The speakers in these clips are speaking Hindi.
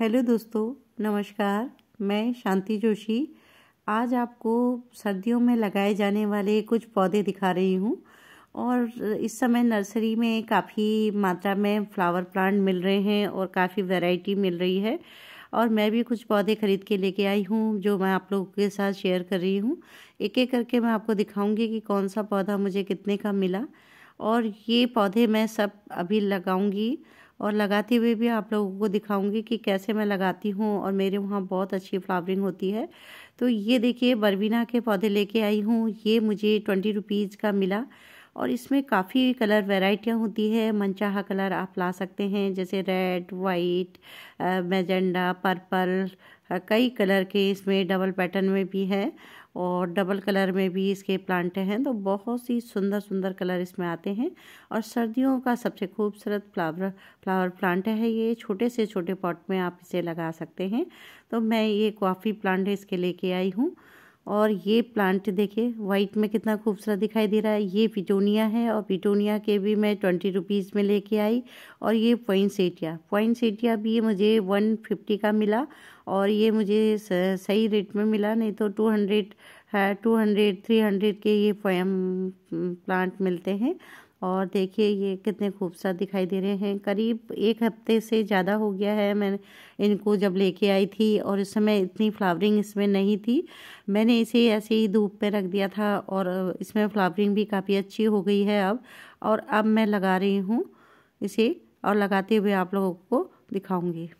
हेलो दोस्तों नमस्कार मैं शांति जोशी आज आपको सर्दियों में लगाए जाने वाले कुछ पौधे दिखा रही हूँ और इस समय नर्सरी में काफ़ी मात्रा में फ्लावर प्लांट मिल रहे हैं और काफ़ी वैरायटी मिल रही है और मैं भी कुछ पौधे ख़रीद के लेके आई हूँ जो मैं आप लोगों के साथ शेयर कर रही हूँ एक एक करके मैं आपको दिखाऊँगी कि कौन सा पौधा मुझे कितने का मिला और ये पौधे मैं सब अभी लगाऊँगी और लगाती हुई भी आप लोगों को दिखाऊंगी कि कैसे मैं लगाती हूँ और मेरे वहाँ बहुत अच्छी फ्लावरिंग होती है तो ये देखिए बरबीना के पौधे लेके आई हूँ ये मुझे ट्वेंटी रुपीज़ का मिला और इसमें काफ़ी कलर वेराइटियाँ होती है मनचाहा कलर आप ला सकते हैं जैसे रेड वाइट मैजेंडा पर्पल कई कलर के इसमें डबल पैटर्न में भी है और डबल कलर में भी इसके प्लांट हैं तो बहुत सी सुंदर सुंदर कलर इसमें आते हैं और सर्दियों का सबसे खूबसूरत फ्लावर फ्लावर प्लांट है ये छोटे से छोटे पॉट में आप इसे लगा सकते हैं तो मैं ये कॉफ़ी प्लांट इसके लेके आई हूँ और ये प्लांट देखे वाइट में कितना खूबसूरत दिखाई दे रहा है ये पिटोनिया है और पिटोनिया के भी मैं ट्वेंटी रुपीज़ में लेके आई और ये पॉइंट सेटिया पॉइंट सेटिया भी ये मुझे वन फिफ्टी का मिला और ये मुझे सही रेट में मिला नहीं तो two hundred two hundred three hundred के ये प्लांट मिलते हैं और देखिए ये कितने खूबसूरत दिखाई दे रहे हैं करीब एक हफ्ते से ज़्यादा हो गया है मैं इनको जब लेके आई थी और इस समय इतनी फ्लावरिंग इसमें नहीं थी मैंने इसे ऐसे ही धूप में रख दिया था और इसमें फ्लावरिंग भी काफ़ी अच्छी हो गई है अब और अब मैं लगा रही हूँ इसे और लगाते हुए आप लोगों को दिखाऊँगी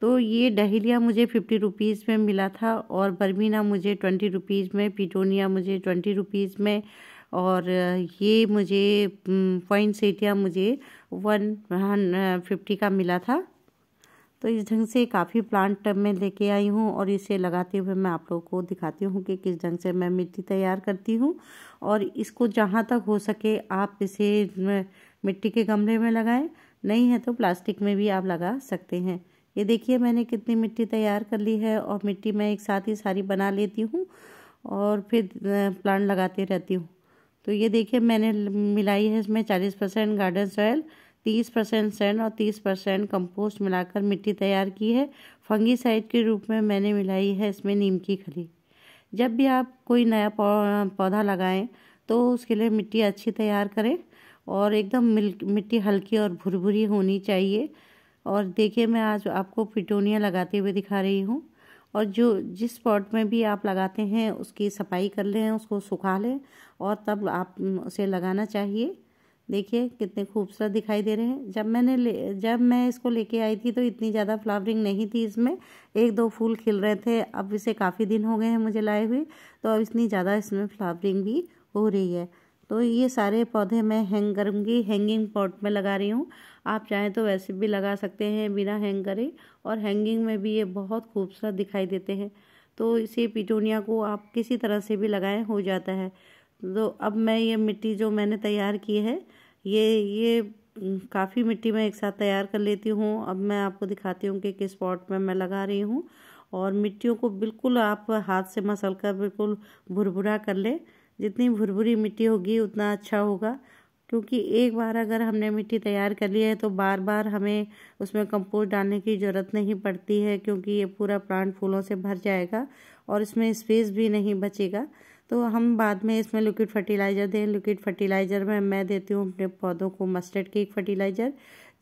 तो ये डहेलिया मुझे फिफ्टी रुपीज़ में मिला था और बर्मीना मुझे ट्वेंटी रुपीज़ में पिटोनिया मुझे ट्वेंटी रुपीज़ में और ये मुझे पॉइंट सेटिया मुझे वन फिफ्टी का मिला था तो इस ढंग से काफ़ी प्लांट मैं लेके आई हूँ और इसे लगाते हुए मैं आप लोगों को दिखाती हूँ कि किस ढंग से मैं मिट्टी तैयार करती हूँ और इसको जहाँ तक हो सके आप इसे मिट्टी के गमले में लगाएं नहीं है तो प्लास्टिक में भी आप लगा सकते हैं ये देखिए मैंने कितनी मिट्टी तैयार कर ली है और मिट्टी मैं एक साथ ही सारी बना लेती हूँ और फिर प्लांट लगाती रहती हूँ तो ये देखिए मैंने मिलाई है इसमें चालीस परसेंट गार्डन सॉयल तीस परसेंट सैंड और तीस परसेंट कम्पोस्ट मिलाकर मिट्टी तैयार की है फंगी साइड के रूप में मैंने मिलाई है इसमें नीम की खली जब भी आप कोई नया पौधा लगाएं तो उसके लिए मिट्टी अच्छी तैयार करें और एकदम मिट्टी हल्की और भुरभुरी होनी चाहिए और देखिए मैं आज आपको पिटोनिया लगाते हुए दिखा रही हूँ और जो जिस पॉट में भी आप लगाते हैं उसकी सफाई कर लें उसको सुखा लें और तब आप उसे लगाना चाहिए देखिए कितने खूबसूरत दिखाई दे रहे हैं जब मैंने ले जब मैं इसको लेके आई थी तो इतनी ज़्यादा फ्लावरिंग नहीं थी इसमें एक दो फूल खिल रहे थे अब इसे काफ़ी दिन हो गए हैं मुझे लाए हुए तो अब इतनी ज़्यादा इसमें फ्लावरिंग भी हो रही है तो ये सारे पौधे मैं हैंग करूँगी हैंगिंग पॉट में लगा रही हूँ आप चाहें तो वैसे भी लगा सकते हैं बिना हैंग करे और हैंगिंग में भी ये बहुत खूबसूरत दिखाई देते हैं तो इसे पिटोनिया को आप किसी तरह से भी लगाएं हो जाता है तो अब मैं ये मिट्टी जो मैंने तैयार की है ये ये काफ़ी मिट्टी मैं एक साथ तैयार कर लेती हूँ अब मैं आपको दिखाती हूँ कि किस पॉट में मैं लगा रही हूँ और मिट्टियों को बिल्कुल आप हाथ से मसल कर बिल्कुल भुरभुरा कर लें जितनी भुरभुरी मिट्टी होगी उतना अच्छा होगा क्योंकि एक बार अगर हमने मिट्टी तैयार कर ली है तो बार बार हमें उसमें कंपोस्ट डालने की ज़रूरत नहीं पड़ती है क्योंकि ये पूरा प्लांट फूलों से भर जाएगा और इसमें स्पेस भी नहीं बचेगा तो हम बाद में इसमें लिक्विड फर्टिलाइज़र दें लिक्विड फर्टिलाइज़र में मैं देती हूँ अपने पौधों को मस्टर्ड केक फर्टिलाइज़र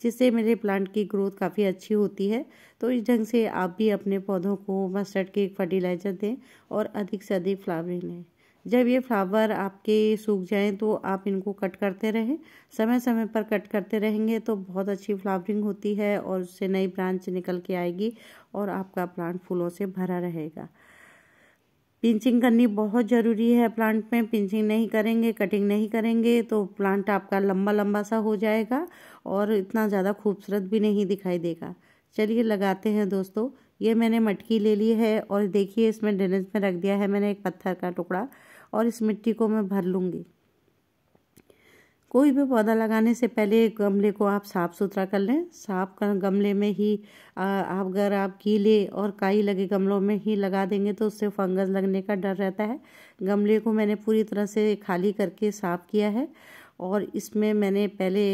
जिससे मेरे प्लांट की ग्रोथ काफ़ी अच्छी होती है तो इस ढंग से आप भी अपने पौधों को मस्टर्ड केक फर्टिलाइज़र दें और अधिक से अधिक फ्लावरिंग लें जब ये फ्लावर आपके सूख जाएं तो आप इनको कट करते रहें समय समय पर कट करते रहेंगे तो बहुत अच्छी फ्लावरिंग होती है और उससे नई ब्रांच निकल के आएगी और आपका प्लांट फूलों से भरा रहेगा पिंचिंग करनी बहुत ज़रूरी है प्लांट में पिंचिंग नहीं करेंगे कटिंग नहीं करेंगे तो प्लांट आपका लंबा लंबा सा हो जाएगा और इतना ज़्यादा खूबसूरत भी नहीं दिखाई देगा चलिए लगाते हैं दोस्तों ये मैंने मटकी ले ली है और देखिए इसमें ड्रेनेज में रख दिया है मैंने एक पत्थर का टुकड़ा और इस मिट्टी को मैं भर लूँगी कोई भी पौधा लगाने से पहले गमले को आप साफ़ सुथरा कर लें साफ कर गमले में ही आप अगर आप कीले और काई लगे गमलों में ही लगा देंगे तो उससे फंगस लगने का डर रहता है गमले को मैंने पूरी तरह से खाली करके साफ़ किया है और इसमें मैंने पहले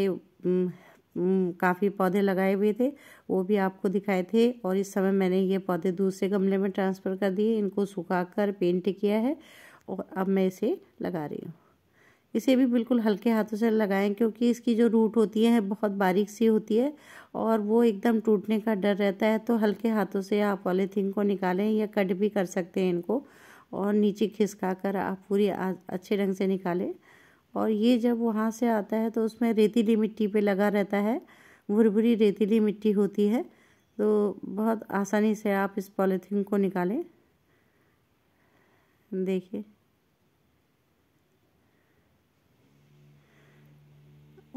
काफ़ी पौधे लगाए हुए थे वो भी आपको दिखाए थे और इस समय मैंने ये पौधे दूसरे गमले में ट्रांसफ़र कर दिए इनको सुखा कर पेंट किया है और अब मैं इसे लगा रही हूँ इसे भी बिल्कुल हल्के हाथों से लगाएं क्योंकि इसकी जो रूट होती है बहुत बारीक सी होती है और वो एकदम टूटने का डर रहता है तो हल्के हाथों से आप पॉलीथीन को निकालें या कट भी कर सकते हैं इनको और नीचे खिसका कर आप पूरी अच्छे ढंग से निकालें और ये जब वहाँ से आता है तो उसमें रेतीली मिट्टी पर लगा रहता है भुरभुरी रेतीली मिट्टी होती है तो बहुत आसानी से आप इस पॉलीथीन को निकालें देखिए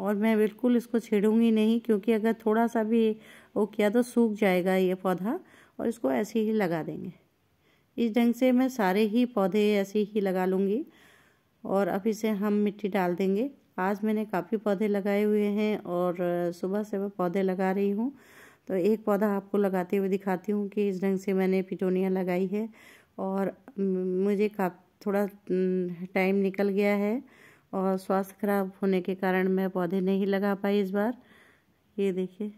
और मैं बिल्कुल इसको छेड़ूंगी नहीं क्योंकि अगर थोड़ा सा भी वो किया तो सूख जाएगा ये पौधा और इसको ऐसे ही लगा देंगे इस ढंग से मैं सारे ही पौधे ऐसे ही लगा लूँगी और अब इसे हम मिट्टी डाल देंगे आज मैंने काफ़ी पौधे लगाए हुए हैं और सुबह से मैं पौधे लगा रही हूँ तो एक पौधा आपको लगाते हुए दिखाती हूँ कि इस ढंग से मैंने पिटोनिया लगाई है और मुझे का थोड़ा टाइम निकल गया है और स्वास्थ्य खराब होने के कारण मैं पौधे नहीं लगा पाई इस बार ये देखिए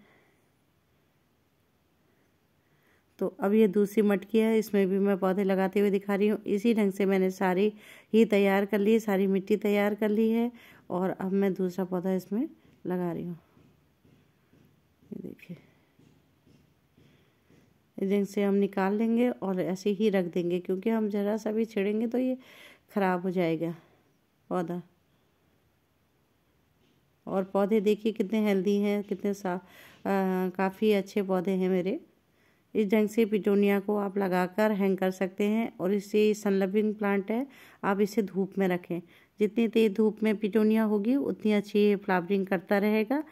तो अब ये दूसरी मटकी है इसमें भी मैं पौधे लगाते हुए दिखा रही हूँ इसी ढंग से मैंने सारी ही तैयार कर ली सारी मिट्टी तैयार कर ली है और अब मैं दूसरा पौधा इसमें लगा रही हूँ रिंग से हम निकाल लेंगे और ऐसे ही रख देंगे क्योंकि हम ज़रा सा भी छिड़ेंगे तो ये ख़राब हो जाएगा पौधा और पौधे देखिए कितने हेल्दी हैं कितने साफ काफ़ी अच्छे पौधे हैं मेरे इस ढंग से पिटोनिया को आप लगाकर हैंग कर सकते हैं और इससे सनलविंग प्लांट है आप इसे धूप में रखें जितनी तेज़ धूप में पिटोनिया होगी उतनी अच्छी फ्लावरिंग करता रहेगा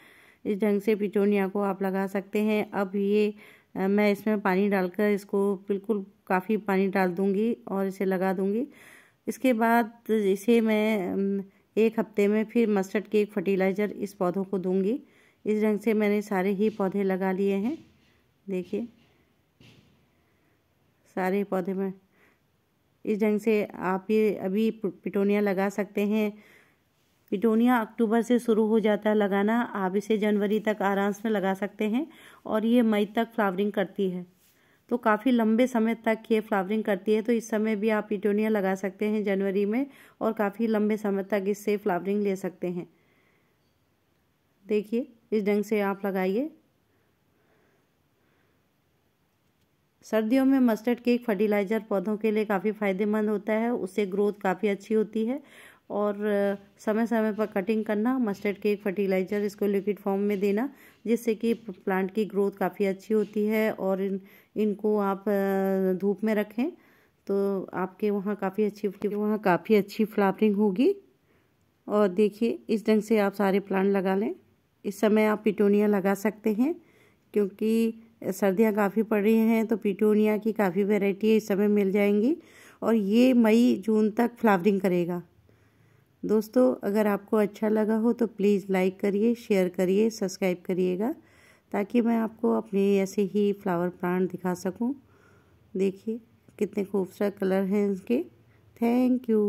इस ढंग से पिटोनिया को आप लगा सकते हैं अब ये मैं इसमें पानी डालकर इसको बिल्कुल काफ़ी पानी डाल दूँगी और इसे लगा दूँगी इसके बाद इसे मैं एक हफ्ते में फिर मस्टर्ड केक फर्टिलाइज़र इस पौधों को दूँगी इस ढंग से मैंने सारे ही पौधे लगा लिए हैं देखिए सारे पौधे में इस ढंग से आप ये अभी पिटोनिया लगा सकते हैं पिटोनिया अक्टूबर से शुरू हो जाता है लगाना आप इसे जनवरी तक आराम से लगा सकते हैं और ये मई तक फ्लावरिंग करती है तो काफ़ी लंबे समय तक ये फ्लावरिंग करती है तो इस समय भी आप पिटोनिया लगा सकते हैं जनवरी में और काफ़ी लंबे समय तक इससे फ्लावरिंग ले सकते हैं देखिए इस ढंग से आप लगाइए सर्दियों में मस्टर्ड केक फर्टिलाइज़र पौधों के लिए काफ़ी फ़ायदेमंद होता है उससे ग्रोथ काफ़ी अच्छी होती है और समय समय पर कटिंग करना मस्टर्ड के फर्टिलाइज़र इसको लिक्विड फॉर्म में देना जिससे कि प्लांट की ग्रोथ काफ़ी अच्छी होती है और इन इनको आप धूप में रखें तो आपके वहाँ काफ़ी अच्छी वहाँ काफ़ी अच्छी फ्लावरिंग होगी और देखिए इस ढंग से आप सारे प्लांट लगा लें इस समय आप पिटोनिया लगा सकते हैं क्योंकि सर्दियाँ काफ़ी पड़ रही हैं तो पिटोनिया की काफ़ी वेराइटी इस समय मिल जाएंगी और ये मई जून तक फ्लावरिंग करेगा दोस्तों अगर आपको अच्छा लगा हो तो प्लीज़ लाइक करिए शेयर करिए सब्सक्राइब करिएगा ताकि मैं आपको अपने ऐसे ही फ्लावर प्लांट दिखा सकूं देखिए कितने खूबसूरत कलर हैं इसके थैंक यू